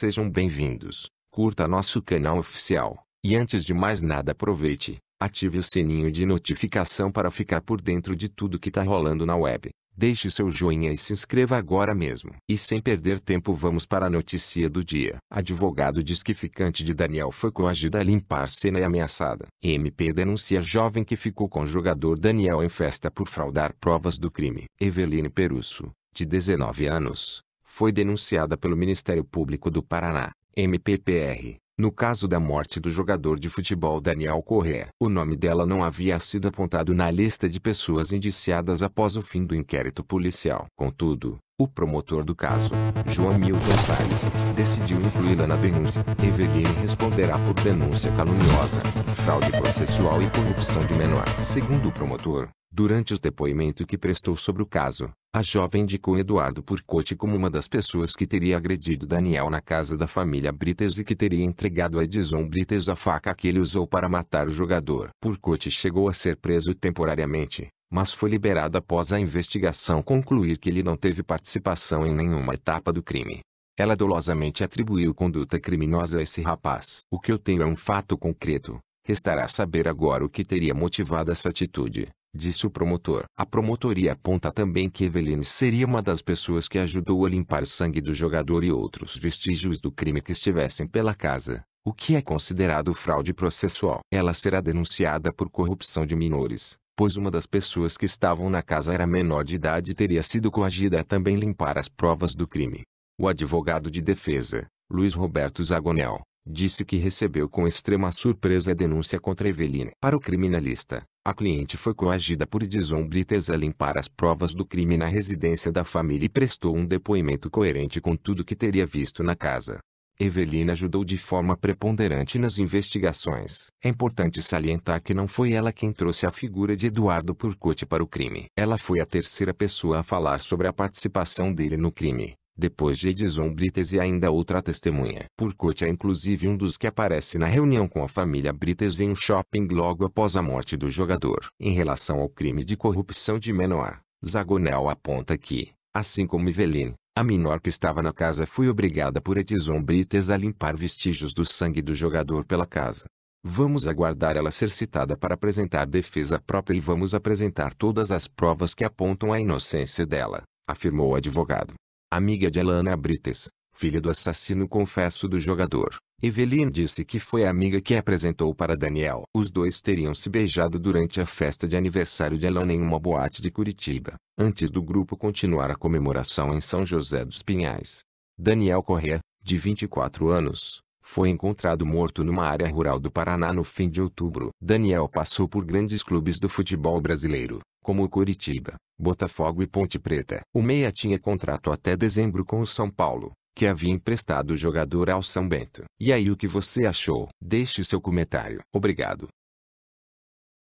Sejam bem-vindos, curta nosso canal oficial, e antes de mais nada aproveite, ative o sininho de notificação para ficar por dentro de tudo que tá rolando na web. Deixe seu joinha e se inscreva agora mesmo. E sem perder tempo vamos para a notícia do dia. Advogado diz que ficante de Daniel foi coagida a limpar cena e ameaçada. MP denuncia jovem que ficou com jogador Daniel em festa por fraudar provas do crime. Eveline Perusso, de 19 anos, foi denunciada pelo Ministério Público do Paraná, MPPR, no caso da morte do jogador de futebol Daniel Corrêa. O nome dela não havia sido apontado na lista de pessoas indiciadas após o fim do inquérito policial. Contudo, o promotor do caso, João Milton Salles, decidiu incluí-la na denúncia. Eveline responderá por denúncia caluniosa, fraude processual e corrupção de menor. Segundo o promotor, Durante o depoimento que prestou sobre o caso, a jovem indicou Eduardo Purcote como uma das pessoas que teria agredido Daniel na casa da família Brites e que teria entregado a Edison Brites a faca que ele usou para matar o jogador. Purcote chegou a ser preso temporariamente, mas foi liberado após a investigação concluir que ele não teve participação em nenhuma etapa do crime. Ela dolosamente atribuiu conduta criminosa a esse rapaz. O que eu tenho é um fato concreto. Restará saber agora o que teria motivado essa atitude disse o promotor. A promotoria aponta também que Eveline seria uma das pessoas que ajudou a limpar sangue do jogador e outros vestígios do crime que estivessem pela casa, o que é considerado fraude processual. Ela será denunciada por corrupção de menores, pois uma das pessoas que estavam na casa era menor de idade e teria sido coagida a também limpar as provas do crime. O advogado de defesa, Luiz Roberto Zagonel, disse que recebeu com extrema surpresa a denúncia contra Eveline. Para o criminalista, a cliente foi coagida por Brites a limpar as provas do crime na residência da família e prestou um depoimento coerente com tudo que teria visto na casa. Evelina ajudou de forma preponderante nas investigações. É importante salientar que não foi ela quem trouxe a figura de Eduardo Purcote para o crime. Ela foi a terceira pessoa a falar sobre a participação dele no crime. Depois de Edison Brites e ainda outra testemunha. Purcote é inclusive um dos que aparece na reunião com a família Brites em um shopping logo após a morte do jogador. Em relação ao crime de corrupção de menor, Zagonel aponta que, assim como Evelyn, a menor que estava na casa foi obrigada por Edison Brites a limpar vestígios do sangue do jogador pela casa. Vamos aguardar ela ser citada para apresentar defesa própria e vamos apresentar todas as provas que apontam a inocência dela, afirmou o advogado amiga de Alana Brites, filha do assassino confesso do jogador. Evelyn disse que foi a amiga que apresentou para Daniel. Os dois teriam se beijado durante a festa de aniversário de Alana em uma boate de Curitiba, antes do grupo continuar a comemoração em São José dos Pinhais. Daniel Correa, de 24 anos, foi encontrado morto numa área rural do Paraná no fim de outubro. Daniel passou por grandes clubes do futebol brasileiro, como Curitiba, Botafogo e Ponte Preta. O Meia tinha contrato até dezembro com o São Paulo, que havia emprestado o jogador ao São Bento. E aí o que você achou? Deixe seu comentário. Obrigado.